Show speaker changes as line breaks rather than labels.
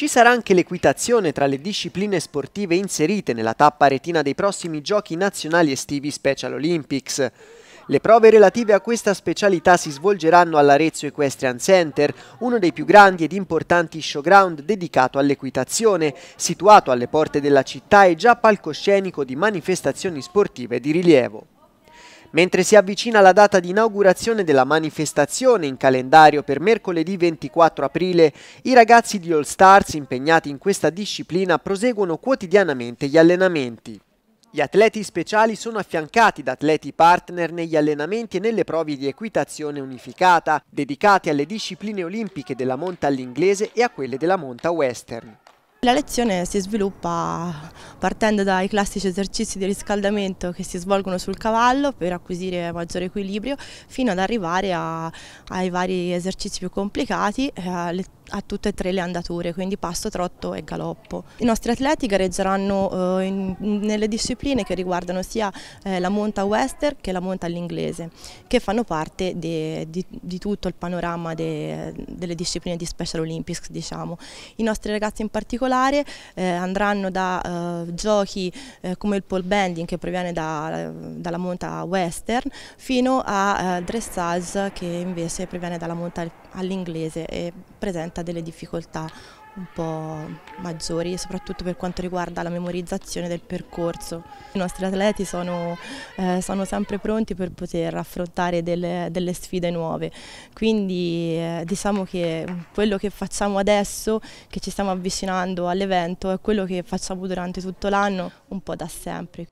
Ci sarà anche l'equitazione tra le discipline sportive inserite nella tappa retina dei prossimi giochi nazionali estivi Special Olympics. Le prove relative a questa specialità si svolgeranno all'Arezzo Equestrian Center, uno dei più grandi ed importanti showground dedicato all'equitazione, situato alle porte della città e già palcoscenico di manifestazioni sportive di rilievo. Mentre si avvicina la data di inaugurazione della manifestazione in calendario per mercoledì 24 aprile, i ragazzi di All Stars impegnati in questa disciplina proseguono quotidianamente gli allenamenti. Gli atleti speciali sono affiancati da atleti partner negli allenamenti e nelle prove di equitazione unificata, dedicate alle discipline olimpiche della monta all'inglese e a quelle della monta western.
La lezione si sviluppa partendo dai classici esercizi di riscaldamento che si svolgono sul cavallo per acquisire maggiore equilibrio fino ad arrivare a, ai vari esercizi più complicati, eh, a tutte e tre le andature, quindi passo, trotto e galoppo. I nostri atleti gareggeranno eh, in, nelle discipline che riguardano sia eh, la monta western che la monta all'inglese, che fanno parte de, di, di, tutto il panorama de, delle discipline di Special Olympics. Diciamo. I nostri ragazzi in particolare eh, andranno da eh, giochi eh, come il pole bending che proviene da, dalla monta western fino a eh, dressage che invece proviene dalla monta all'inglese presenta delle difficoltà un po' maggiori, soprattutto per quanto riguarda la memorizzazione del percorso. I nostri atleti sono, eh, sono sempre pronti per poter affrontare delle, delle sfide nuove, quindi eh, diciamo che quello che facciamo adesso, che ci stiamo avvicinando all'evento, è quello che facciamo durante tutto l'anno, un po' da sempre.